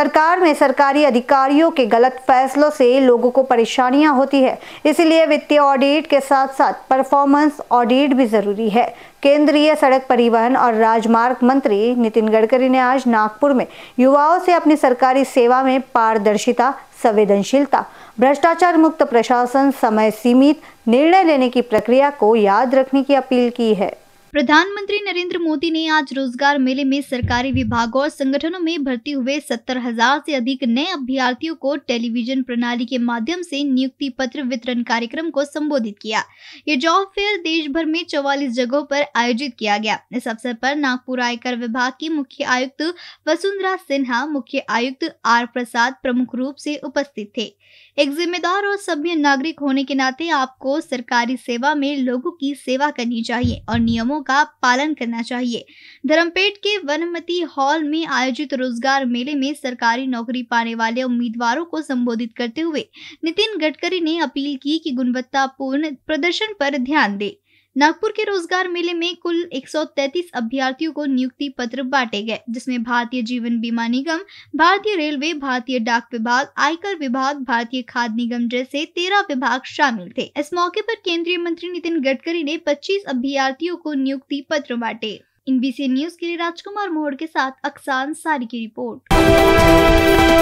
सरकार में सरकारी अधिकारियों के गलत फैसलों से लोगों को परेशानियां होती है इसलिए वित्तीय ऑडिट के साथ साथ परफॉर्मेंस ऑडिट भी जरूरी है केंद्रीय सड़क परिवहन और राजमार्ग मंत्री नितिन गडकरी ने आज नागपुर में युवाओं से अपनी सरकारी सेवा में पारदर्शिता संवेदनशीलता भ्रष्टाचार मुक्त प्रशासन समय सीमित निर्णय लेने की प्रक्रिया को याद रखने की अपील की है प्रधानमंत्री नरेंद्र मोदी ने आज रोजगार मेले में सरकारी विभागों और संगठनों में भर्ती हुए सत्तर हजार से अधिक नए अभ्यर्थियों को टेलीविजन प्रणाली के माध्यम से नियुक्ति पत्र वितरण कार्यक्रम को संबोधित किया ये जॉब फेयर देश भर में चौवालीस जगहों पर आयोजित किया गया इस अवसर पर नागपुर आयकर विभाग की मुख्य आयुक्त वसुंधरा सिन्हा मुख्य आयुक्त आर प्रसाद प्रमुख रूप से उपस्थित थे एक जिम्मेदार और सभ्य नागरिक होने के नाते आपको सरकारी सेवा में लोगों की सेवा करनी चाहिए और नियमों नियमों का पालन करना चाहिए धर्मपेट के वनमती हॉल में आयोजित रोजगार मेले में सरकारी नौकरी पाने वाले उम्मीदवारों को संबोधित करते हुए नितिन गडकरी ने अपील की कि गुणवत्तापूर्ण प्रदर्शन पर ध्यान दें नागपुर के रोजगार मेले में कुल 133 अभ्यर्थियों को नियुक्ति पत्र बांटे गए जिसमें भारतीय जीवन बीमा निगम भारतीय रेलवे भारतीय डाक विभाग आयकर विभाग भारतीय खाद निगम जैसे तेरह विभाग शामिल थे इस मौके पर केंद्रीय मंत्री नितिन गडकरी ने 25 अभ्यर्थियों को नियुक्ति पत्र बांटे इन बीसी न्यूज के लिए राजकुमार मोहड़ के साथ अक्सान सारी की रिपोर्ट